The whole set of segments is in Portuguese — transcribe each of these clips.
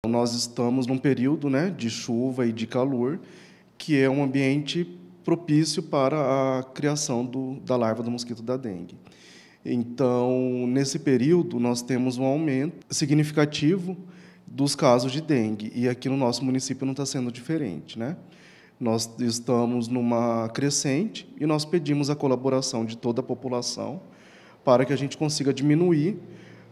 Então, nós estamos num período né, de chuva e de calor, que é um ambiente propício para a criação do, da larva do mosquito da dengue. Então, nesse período, nós temos um aumento significativo dos casos de dengue, e aqui no nosso município não está sendo diferente. Né? Nós estamos numa crescente e nós pedimos a colaboração de toda a população para que a gente consiga diminuir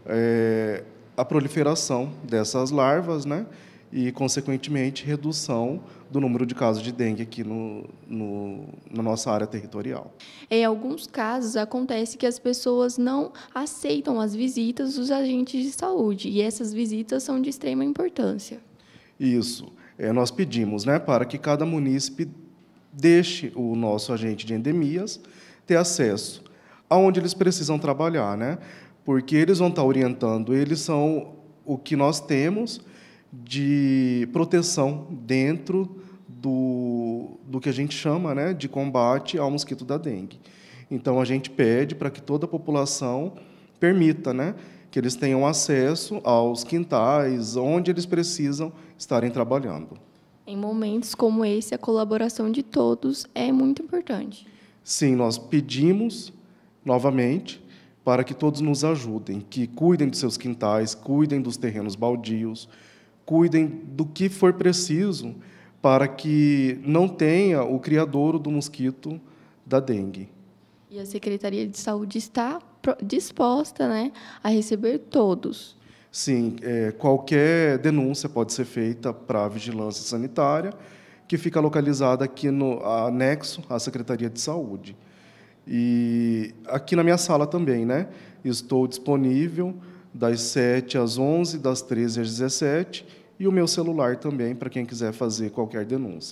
é, a proliferação dessas larvas, né? E, consequentemente, redução do número de casos de dengue aqui no, no, na nossa área territorial. Em alguns casos, acontece que as pessoas não aceitam as visitas dos agentes de saúde, e essas visitas são de extrema importância. Isso. É, nós pedimos né, para que cada munícipe deixe o nosso agente de endemias ter acesso aonde eles precisam trabalhar. Né? porque eles vão estar orientando, eles são o que nós temos de proteção dentro do, do que a gente chama né, de combate ao mosquito da dengue. Então, a gente pede para que toda a população permita né, que eles tenham acesso aos quintais, onde eles precisam estarem trabalhando. Em momentos como esse, a colaboração de todos é muito importante. Sim, nós pedimos novamente para que todos nos ajudem, que cuidem dos seus quintais, cuidem dos terrenos baldios, cuidem do que for preciso para que não tenha o criadouro do mosquito da dengue. E a Secretaria de Saúde está disposta né, a receber todos. Sim, é, qualquer denúncia pode ser feita para a Vigilância Sanitária, que fica localizada aqui no anexo à Secretaria de Saúde. E aqui na minha sala também, né? Estou disponível das 7 às 11, das 13 às 17 e o meu celular também para quem quiser fazer qualquer denúncia.